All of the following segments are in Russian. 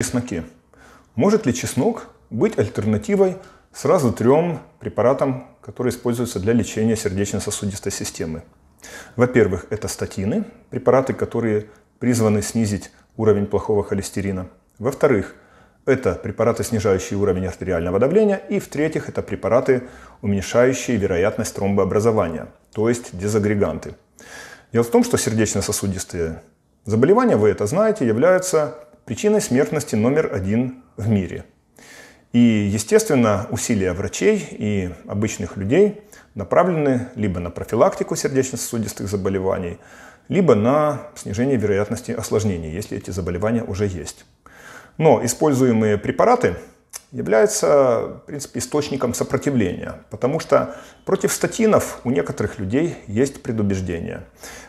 чесноке. Может ли чеснок быть альтернативой сразу трем препаратам, которые используются для лечения сердечно-сосудистой системы? Во-первых, это статины, препараты, которые призваны снизить уровень плохого холестерина. Во-вторых, это препараты, снижающие уровень артериального давления. И в-третьих, это препараты, уменьшающие вероятность тромбообразования, то есть дезагреганты. Дело в том, что сердечно-сосудистые заболевания, вы это знаете, являются причиной смертности номер один в мире. И, естественно, усилия врачей и обычных людей направлены либо на профилактику сердечно-сосудистых заболеваний, либо на снижение вероятности осложнений, если эти заболевания уже есть. Но используемые препараты являются, в принципе, источником сопротивления, потому что против статинов у некоторых людей есть предубеждение.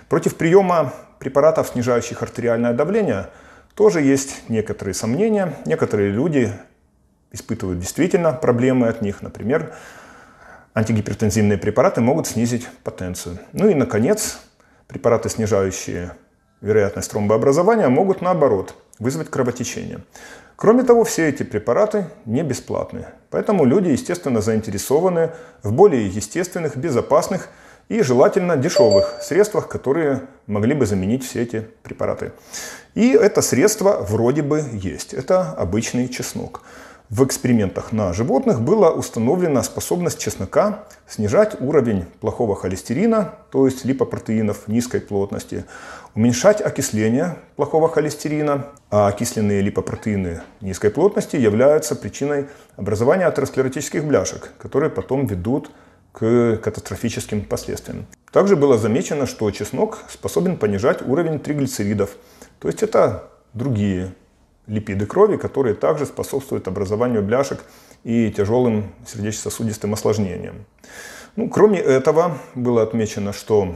Против приема препаратов, снижающих артериальное давление – тоже есть некоторые сомнения. Некоторые люди испытывают действительно проблемы от них. Например, антигипертензивные препараты могут снизить потенцию. Ну и, наконец, препараты, снижающие вероятность тромбообразования, могут, наоборот, вызвать кровотечение. Кроме того, все эти препараты не бесплатны. Поэтому люди, естественно, заинтересованы в более естественных, безопасных и желательно дешевых средствах, которые могли бы заменить все эти препараты. И это средство вроде бы есть. Это обычный чеснок. В экспериментах на животных была установлена способность чеснока снижать уровень плохого холестерина, то есть липопротеинов низкой плотности, уменьшать окисление плохого холестерина, а окисленные липопротеины низкой плотности являются причиной образования атеросклеротических бляшек, которые потом ведут к к катастрофическим последствиям. Также было замечено, что чеснок способен понижать уровень триглицеридов, то есть это другие липиды крови, которые также способствуют образованию бляшек и тяжелым сердечно-сосудистым осложнениям. Ну, кроме этого, было отмечено, что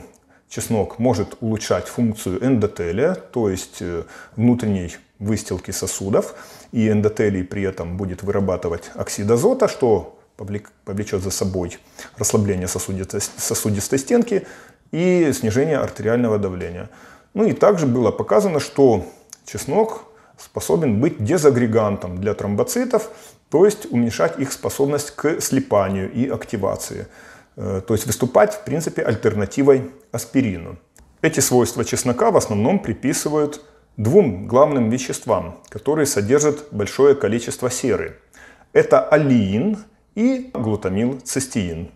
чеснок может улучшать функцию эндотелия, то есть э, внутренней выстилки сосудов, и эндотелий при этом будет вырабатывать оксид азота, что повлечет за собой расслабление сосудистой, сосудистой стенки и снижение артериального давления. Ну и также было показано, что чеснок способен быть дезагрегантом для тромбоцитов, то есть уменьшать их способность к слипанию и активации. Э, то есть выступать, в принципе, альтернативой аспирину. Эти свойства чеснока в основном приписывают двум главным веществам, которые содержат большое количество серы. Это алиин и глутамил цистеин.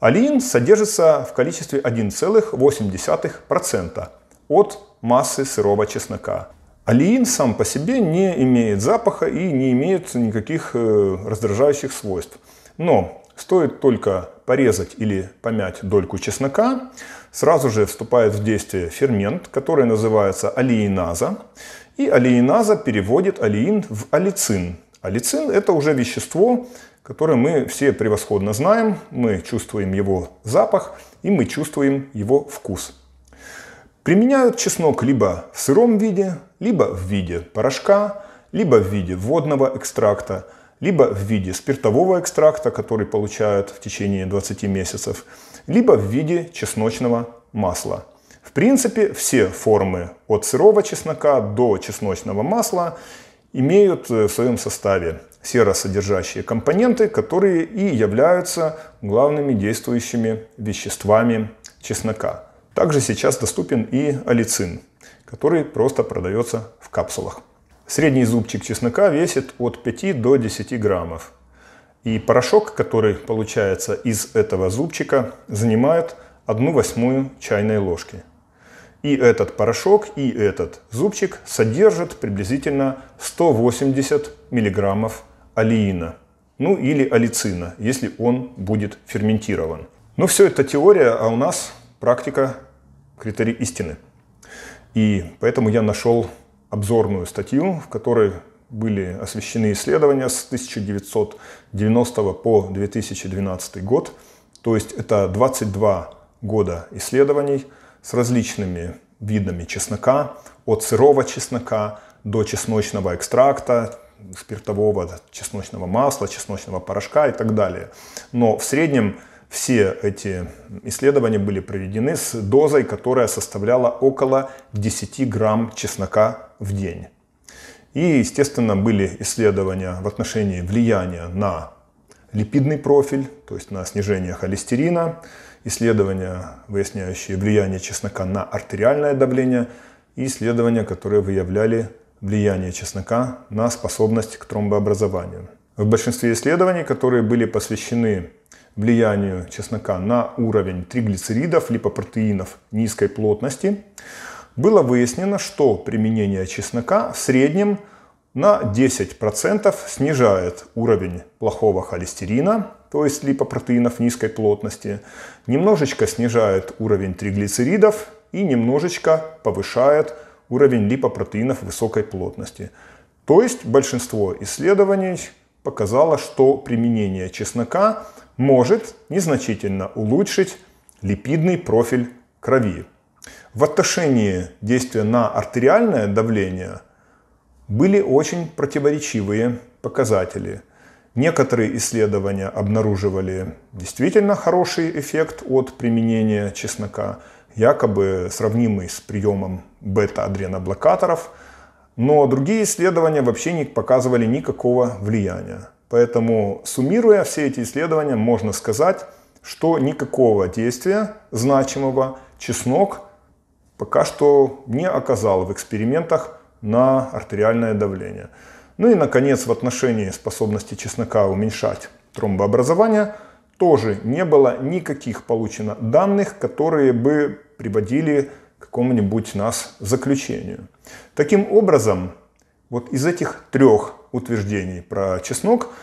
Алиин содержится в количестве 1,8% от массы сырого чеснока. Алиин сам по себе не имеет запаха и не имеет никаких э, раздражающих свойств. Но стоит только порезать или помять дольку чеснока, сразу же вступает в действие фермент, который называется алииназа. И алииназа переводит алиин в алицин. Алицин – это уже вещество, который мы все превосходно знаем, мы чувствуем его запах и мы чувствуем его вкус. Применяют чеснок либо в сыром виде, либо в виде порошка, либо в виде водного экстракта, либо в виде спиртового экстракта, который получают в течение 20 месяцев, либо в виде чесночного масла. В принципе, все формы от сырого чеснока до чесночного масла имеют э, в своем составе серосодержащие компоненты, которые и являются главными действующими веществами чеснока. Также сейчас доступен и алицин, который просто продается в капсулах. Средний зубчик чеснока весит от 5 до 10 граммов. И порошок, который получается из этого зубчика, занимает 1 восьмую чайной ложки. И этот порошок, и этот зубчик содержат приблизительно 180 миллиграммов алиина, ну или алицина, если он будет ферментирован. Но все это теория, а у нас практика критерий истины. И поэтому я нашел обзорную статью, в которой были освещены исследования с 1990 по 2012 год. То есть это 22 года исследований – с различными видами чеснока, от сырого чеснока до чесночного экстракта, спиртового, чесночного масла, чесночного порошка и так далее. Но в среднем все эти исследования были проведены с дозой, которая составляла около 10 грамм чеснока в день. И, естественно, были исследования в отношении влияния на липидный профиль, то есть на снижение холестерина, исследования, выясняющие влияние чеснока на артериальное давление и исследования, которые выявляли влияние чеснока на способность к тромбообразованию. В большинстве исследований, которые были посвящены влиянию чеснока на уровень триглицеридов, липопротеинов низкой плотности, было выяснено, что применение чеснока в среднем – на 10% снижает уровень плохого холестерина, то есть липопротеинов низкой плотности, немножечко снижает уровень триглицеридов и немножечко повышает уровень липопротеинов высокой плотности. То есть большинство исследований показало, что применение чеснока может незначительно улучшить липидный профиль крови. В отношении действия на артериальное давление – были очень противоречивые показатели. Некоторые исследования обнаруживали действительно хороший эффект от применения чеснока, якобы сравнимый с приемом бета-адреноблокаторов, но другие исследования вообще не показывали никакого влияния. Поэтому, суммируя все эти исследования, можно сказать, что никакого действия значимого чеснок пока что не оказал в экспериментах на артериальное давление. Ну и, наконец, в отношении способности чеснока уменьшать тромбообразование тоже не было никаких получено данных, которые бы приводили к какому-нибудь нас заключению. Таким образом, вот из этих трех утверждений про чеснок